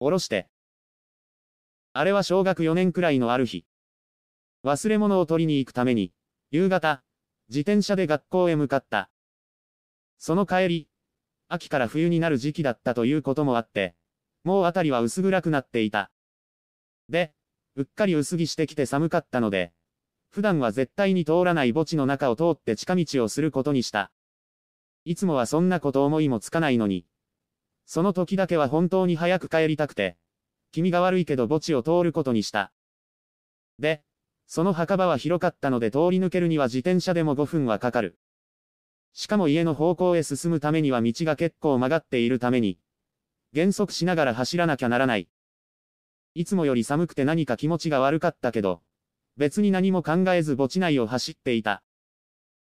おろして。あれは小学4年くらいのある日。忘れ物を取りに行くために、夕方、自転車で学校へ向かった。その帰り、秋から冬になる時期だったということもあって、もうあたりは薄暗くなっていた。で、うっかり薄着してきて寒かったので、普段は絶対に通らない墓地の中を通って近道をすることにした。いつもはそんなこと思いもつかないのに、その時だけは本当に早く帰りたくて、君が悪いけど墓地を通ることにした。で、その墓場は広かったので通り抜けるには自転車でも5分はかかる。しかも家の方向へ進むためには道が結構曲がっているために、減速しながら走らなきゃならない。いつもより寒くて何か気持ちが悪かったけど、別に何も考えず墓地内を走っていた。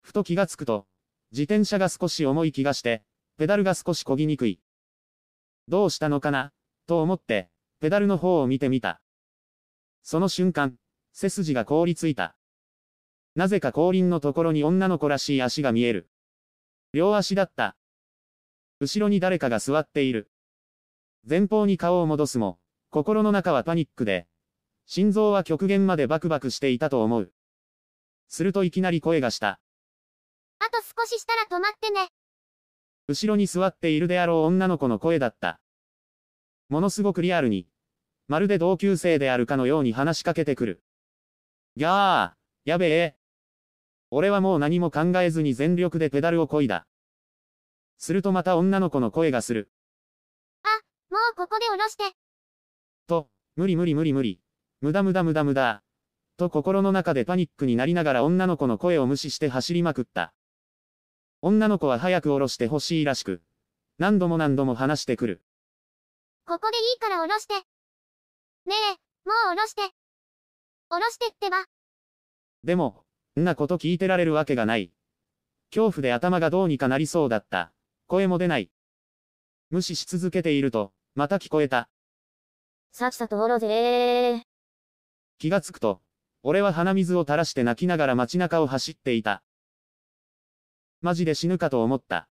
ふと気がつくと、自転車が少し重い気がして、ペダルが少し漕ぎにくい。どうしたのかなと思って、ペダルの方を見てみた。その瞬間、背筋が凍りついた。なぜか後輪のところに女の子らしい足が見える。両足だった。後ろに誰かが座っている。前方に顔を戻すも、心の中はパニックで、心臓は極限までバクバクしていたと思う。するといきなり声がした。あと少ししたら止まってね。後ろに座っているであろう女の子の声だった。ものすごくリアルに、まるで同級生であるかのように話しかけてくる。ギャー、やべえ。俺はもう何も考えずに全力でペダルをこいだ。するとまた女の子の声がする。あ、もうここで降ろして。と、無理無理無理無理。無駄無駄無駄無駄。と心の中でパニックになりながら女の子の声を無視して走りまくった。女の子は早く降ろしてほしいらしく。何度も何度も話してくる。ここでいいからおろして。ねえ、もうおろして。おろしてってば。でも、んなこと聞いてられるわけがない。恐怖で頭がどうにかなりそうだった。声も出ない。無視し続けていると、また聞こえた。さっさとおろぜ気がつくと、俺は鼻水を垂らして泣きながら街中を走っていた。マジで死ぬかと思った。